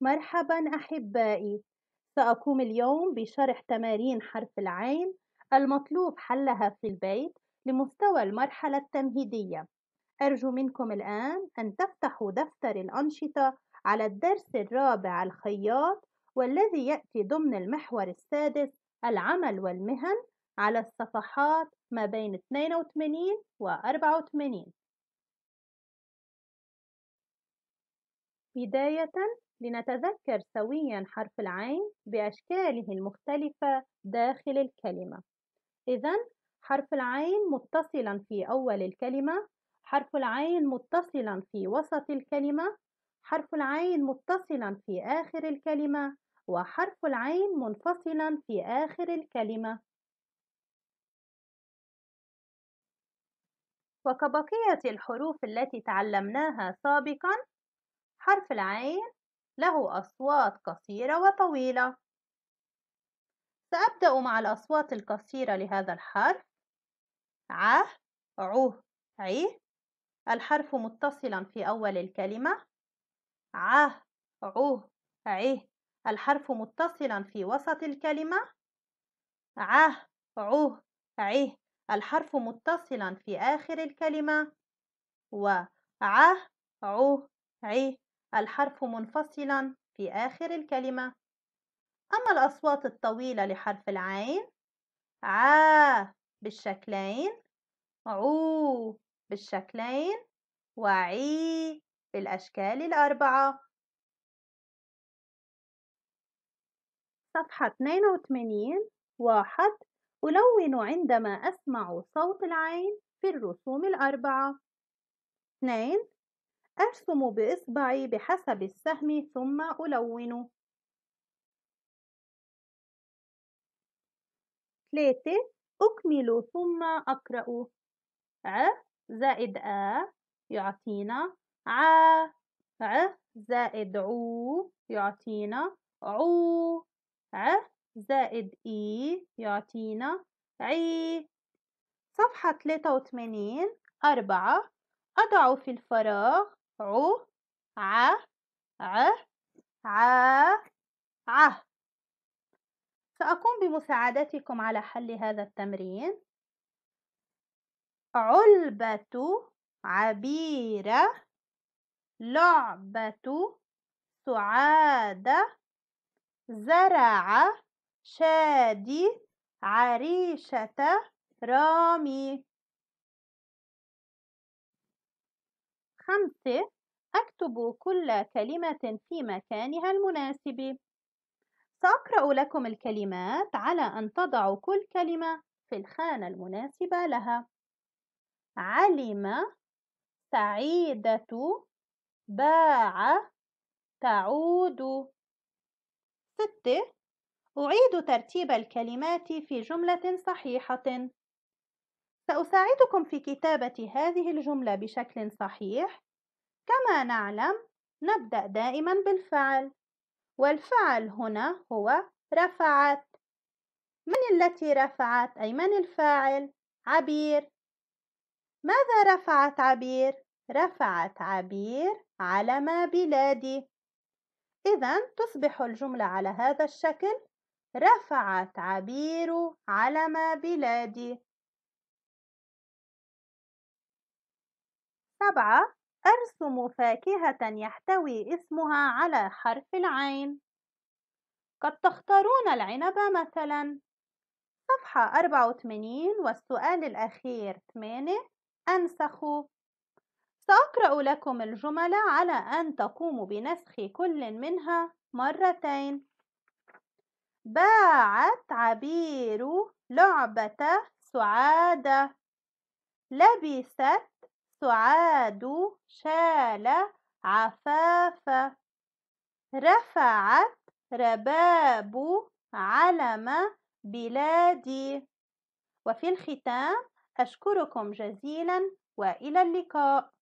مرحبا أحبائي، سأقوم اليوم بشرح تمارين حرف العين المطلوب حلها في البيت لمستوى المرحلة التمهيدية، أرجو منكم الآن أن تفتحوا دفتر الأنشطة على الدرس الرابع الخياط والذي يأتي ضمن المحور السادس العمل والمهن على الصفحات ما بين 82 و 84 بداية لنتذكر سويا حرف العين بأشكاله المختلفة داخل الكلمة إذا حرف العين متصلا في أول الكلمة حرف العين متصلا في وسط الكلمة حرف العين متصلا في آخر الكلمة وحرف العين منفصلا في آخر الكلمة وكبقية الحروف التي تعلمناها سابقا حرف العين له أصوات قصيرة وطويلة سأبدأ مع الأصوات القصيرة لهذا الحرف ع عو عي الحرف متصلا في أول الكلمة ع عو عي الحرف متصلا في وسط الكلمة ع عو عي الحرف متصلا في آخر الكلمة و ع عو عي الحرف منفصلا في آخر الكلمة أما الأصوات الطويلة لحرف العين ع بالشكلين عو بالشكلين وعي بالأشكال الأربعة صفحة 82 واحد ألون عندما أسمع صوت العين في الرسوم الأربعة 2 أرسم بإصبعي بحسب السهم ثم ألونه. 3 أكمل ثم أقرأ ع زائد آ يعطينا ع ع زائد عو يعطينا عو ع زائد إي يعطينا عي صفحة 83 أربعة أضع في الفراغ عو ع ع ع ع سأقوم بمساعدتكم على حل هذا التمرين علبة عبيرة لعبة سعادة زرع شادي عريشة رامي خمسة أكتب كل كلمة في مكانها المناسب سأقرأ لكم الكلمات على أن تضعوا كل كلمة في الخانة المناسبة لها علم سعيدة باع تعود ستة أعيد ترتيب الكلمات في جملة صحيحة سأساعدكم في كتابة هذه الجملة بشكل صحيح كما نعلم نبدأ دائما بالفعل والفعل هنا هو رفعت من التي رفعت أي من الفاعل عبير ماذا رفعت عبير رفعت عبير علم بلادي إذا تصبح الجملة على هذا الشكل رفعت عبير علم بلادي سبعة أرسم فاكهة يحتوي اسمها على حرف العين قد تختارون العنب مثلا صفحة 84 والسؤال الأخير 8 أنسخ سأقرأ لكم الجمل على أن تقوموا بنسخ كل منها مرتين باعت عبير لعبة سعادة لبست سعاد شال عفاف رفعت رباب علم بلادي وفي الختام أشكركم جزيلا وإلى اللقاء